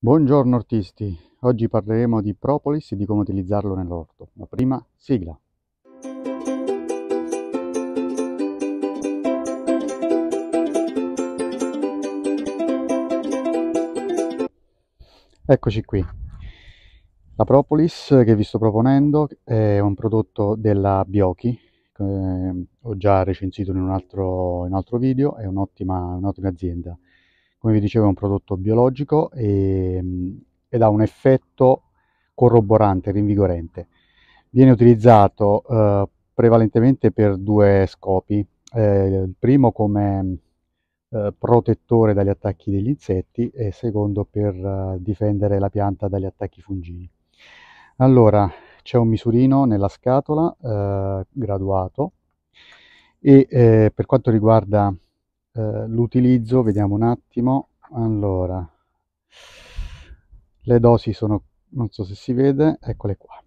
Buongiorno artisti, oggi parleremo di propolis e di come utilizzarlo nell'orto. La prima sigla. Eccoci qui. La propolis che vi sto proponendo è un prodotto della Biochi, eh, ho già recensito in un altro, in altro video, è un'ottima un azienda come vi dicevo è un prodotto biologico e, ehm, ed ha un effetto corroborante, rinvigorente. Viene utilizzato eh, prevalentemente per due scopi, eh, il primo come eh, protettore dagli attacchi degli insetti e secondo per eh, difendere la pianta dagli attacchi fungini. Allora, c'è un misurino nella scatola eh, graduato e per quanto riguarda eh, l'utilizzo, vediamo un attimo, allora, le dosi sono, non so se si vede, eccole qua.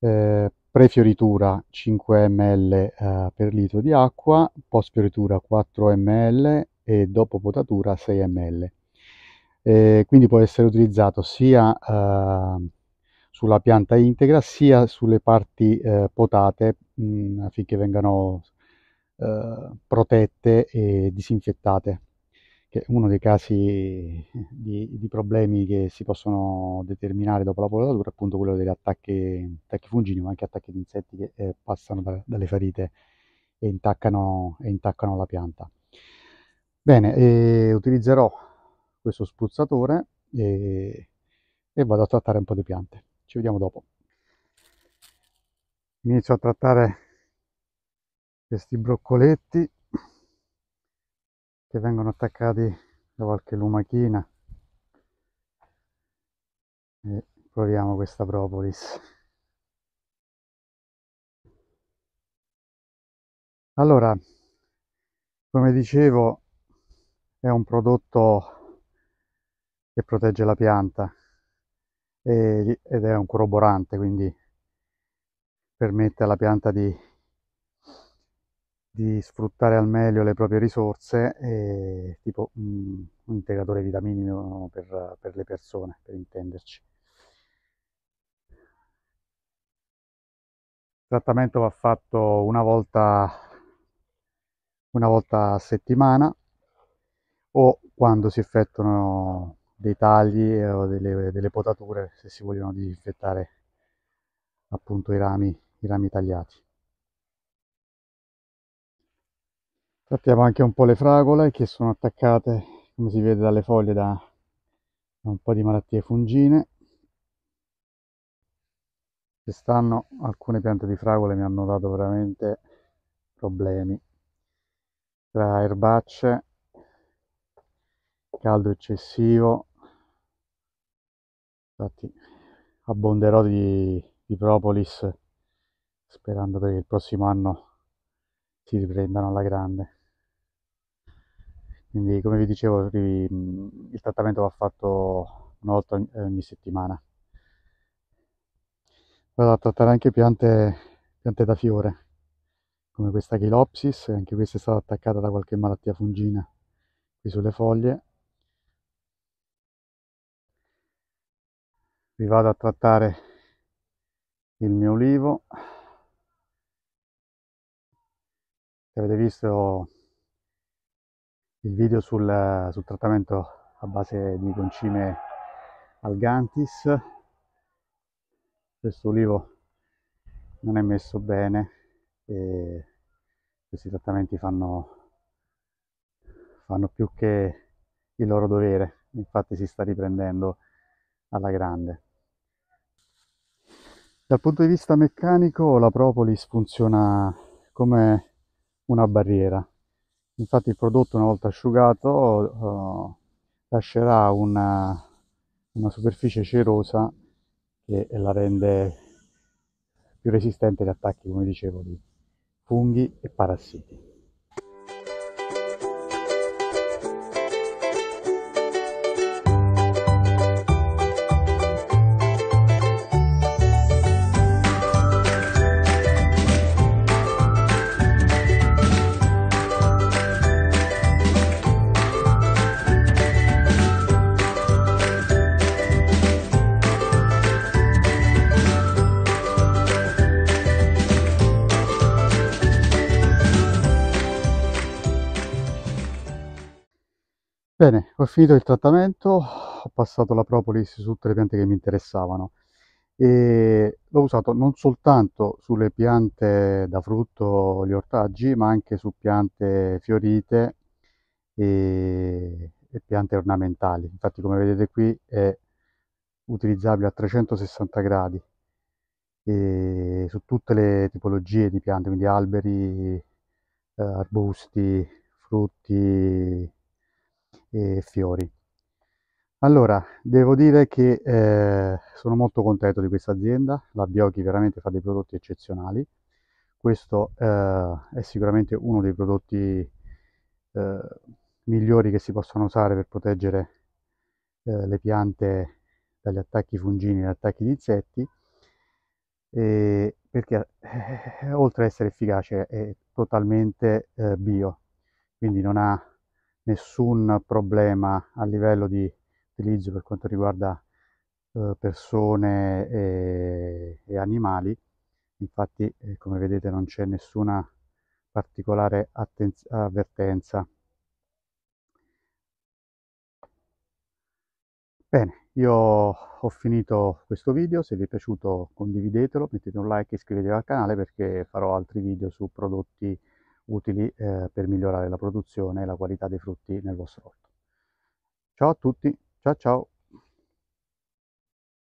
Eh, prefioritura 5 ml eh, per litro di acqua, post fioritura 4 ml e dopo potatura 6 ml. Eh, quindi può essere utilizzato sia ehm, sulla pianta integra sia sulle parti eh, potate mh, mm, affinché vengano eh, protette e disinfettate, che è uno dei casi eh, di, di problemi che si possono determinare dopo la pollinatura appunto quello degli attacchi, attacchi fungini, ma anche attacchi di insetti che eh, passano da, dalle ferite e intaccano, e intaccano la pianta. Bene, eh, utilizzerò questo spruzzatore e, e vado a trattare un po' di piante. Ci vediamo dopo. Inizio a trattare questi broccoletti che vengono attaccati da qualche lumachina e proviamo questa propolis allora come dicevo è un prodotto che protegge la pianta ed è un corroborante quindi permette alla pianta di di sfruttare al meglio le proprie risorse, e, tipo mh, mm, un integratore vitaminico per, per le persone, per intenderci. Il trattamento va fatto una volta, una volta a settimana o quando si effettuano dei tagli eh, o delle, delle potature se si vogliono disinfettare appunto i rami, i rami tagliati. trattiamo anche un po' le fragole che sono attaccate come si vede dalle foglie da, un po' di malattie fungine quest'anno alcune piante di fragole mi hanno dato veramente problemi tra erbacce caldo eccessivo infatti abbonderò di, di propolis sperando che il prossimo anno si riprendano alla grande quindi come vi dicevo mhmm, il trattamento va fatto una volta eh, ogni settimana. Vado a trattare anche piante, piante da fiore, come questa Chilopsis, anche questa è stata attaccata da qualche malattia fungina qui sulle foglie. Vi vado a trattare il mio olivo avete visto il video sul, sul trattamento a base di concime algantis questo ulivo non è messo bene e questi trattamenti fanno, fanno più che il loro dovere infatti si sta riprendendo alla grande dal punto di vista meccanico la propolis funziona come una barriera infatti il prodotto una volta asciugato eh, lascerà una, una superficie cerosa che la rende più resistente agli attacchi come dicevo di funghi e parassiti Bene, ho finito il trattamento, ho passato la propolis su tutte le piante che mi interessavano e l'ho usato non soltanto sulle piante da frutto, gli ortaggi, ma anche su piante fiorite e, e piante ornamentali. Infatti come vedete qui è utilizzabile a 360 gradi e su tutte le tipologie di piante, quindi alberi, eh, arbusti, frutti, e fiori. Allora, devo dire che eh, sono molto contento di questa azienda, la Biochi veramente fa dei prodotti eccezionali, questo eh, è sicuramente uno dei prodotti eh, migliori che si possono usare per proteggere eh, le piante dagli attacchi fungini e attacchi di insetti, perché eh, oltre ad essere efficace è totalmente eh, bio, quindi non ha nessun problema a livello di utilizzo per quanto riguarda eh, persone e, e, animali infatti eh, come vedete non c'è nessuna particolare avvertenza bene io ho finito questo video se vi è piaciuto condividetelo mettete un like e iscrivetevi al canale perché farò altri video su prodotti utili eh, per migliorare la produzione e la qualità dei frutti nel vostro orto. Ciao a tutti, ciao ciao!